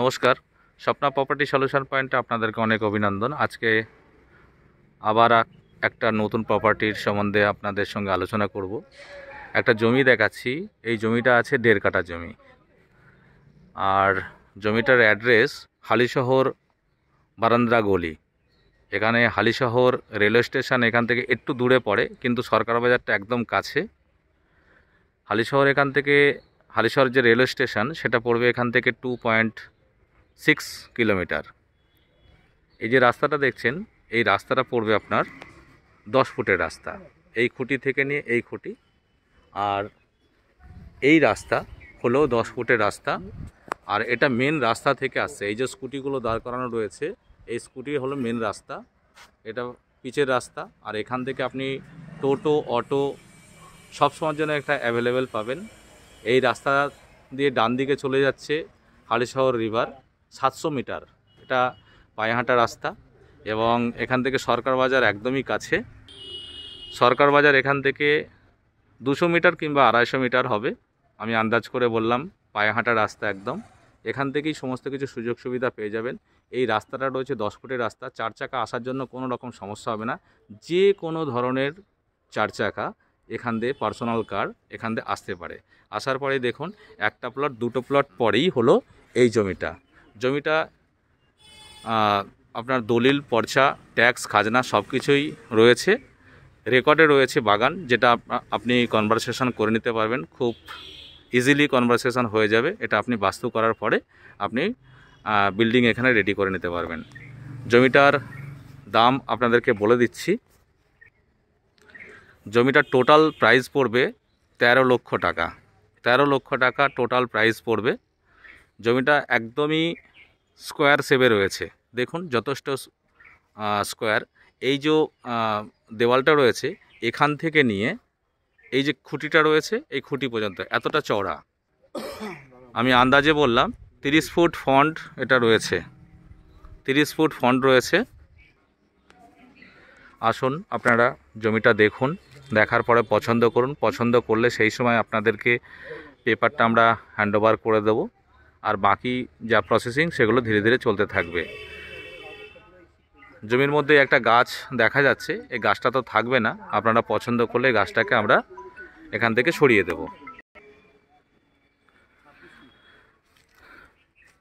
নমস্কার Swapna property solution পয়েন্টে আপনাদেরকে অনেক অভিনন্দন আজকে আবার একটা নতুন প্রপার্টির সম্বন্ধে আপনাদের সঙ্গে আলোচনা করব একটা জমি দেখাচ্ছি এই জমিটা আছে দেড় কাটা জমি আর জমিটার অ্যাড্রেস হালিশহর বারান্দ্রা গলি এখানে হালিশহর রেলওয়ে স্টেশন এখান থেকে একটু দূরে পড়ে কিন্তু সরকার বাজারটা একদম কাছে হালিশহর এখান থেকে হালিশহর যে রেলওয়ে স্টেশন সেটা পড়বে এখান থেকে টু পয়েন্ট সিক্স কিলোমিটার এই যে রাস্তাটা দেখছেন এই রাস্তাটা পড়বে আপনার দশ ফুটের রাস্তা এই খুঁটি থেকে নিয়ে এই খুঁটি আর এই রাস্তা হলো দশ ফুটের রাস্তা আর এটা মেন রাস্তা থেকে আসছে এই যে স্কুটিগুলো দাঁড় করানো রয়েছে এই স্কুটি হলো মেন রাস্তা এটা পিচের রাস্তা আর এখান থেকে আপনি টোটো অটো সব সময়ের জন্য একটা অ্যাভেলেবেল পাবেন এই রাস্তা দিয়ে ডান দিকে চলে যাচ্ছে হালিশহর রিভার সাতশো মিটার এটা পায়েহাটা রাস্তা এবং এখান থেকে সরকার বাজার একদমই কাছে সরকার বাজার এখান থেকে দুশো মিটার কিংবা আড়াইশো মিটার হবে আমি আন্দাজ করে বললাম পায়েহাটা রাস্তা একদম এখান থেকেই সমস্ত কিছু সুযোগ সুবিধা পেয়ে যাবেন এই রাস্তাটা রয়েছে দশ ফুটের রাস্তা চার চাকা আসার জন্য কোনো রকম সমস্যা হবে না যে কোনো ধরনের চার চাকা এখান দিয়ে পার্সোনাল কার এখান দিয়ে আসতে পারে আসার পরে দেখুন একটা প্লট দুটো প্লট পরেই হলো এই জমিটা জমিটা আপনার দলিল পর্চা ট্যাক্স খাজনা সব কিছুই রয়েছে রেকর্ডে রয়েছে বাগান যেটা আপনি কনভারসেশন করে নিতে পারবেন খুব ইজিলি কনভারসেশন হয়ে যাবে এটা আপনি বাস্তু করার পরে আপনি বিল্ডিং এখানে রেডি করে নিতে পারবেন জমিটার দাম আপনাদেরকে বলে দিচ্ছি জমিটার টোটাল প্রাইস পড়বে তেরো লক্ষ টাকা তেরো লক্ষ টাকা টোটাল প্রাইস পড়বে জমিটা একদমই স্কোয়ার শেপে রয়েছে দেখুন যথেষ্ট স্কোয়ার এই যে দেওয়ালটা রয়েছে এখান থেকে নিয়ে এই যে খুঁটিটা রয়েছে এই খুঁটি পর্যন্ত এতটা চওড়া আমি আন্দাজে বললাম তিরিশ ফুট ফন্ট এটা রয়েছে তিরিশ ফুট ফন্ট রয়েছে আসুন আপনারা জমিটা দেখুন দেখার পরে পছন্দ করুন পছন্দ করলে সেই সময় আপনাদেরকে পেপারটা আমরা হ্যান্ডওভার করে দেবো আর বাকি যা প্রসেসিং সেগুলো ধীরে ধীরে চলতে থাকবে জমির মধ্যে একটা গাছ দেখা যাচ্ছে এই গাছটা তো থাকবে না আপনারা পছন্দ করলে গাছটাকে আমরা এখান থেকে সরিয়ে দেব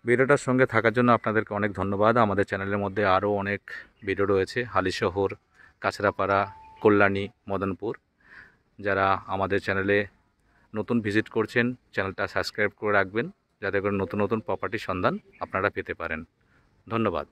ভিডিওটার সঙ্গে থাকার জন্য আপনাদেরকে অনেক ধন্যবাদ আমাদের চ্যানেলের মধ্যে আরও অনেক ভিডিও রয়েছে হালিশহর কাছড়াপাড়া কল্যাণী মদনপুর যারা আমাদের চ্যানেলে নতুন ভিজিট করছেন চ্যানেলটা সাবস্ক্রাইব করে রাখবেন যাতে করে নতুন নতুন প্রপার্টির সন্ধান আপনারা পেতে পারেন ধন্যবাদ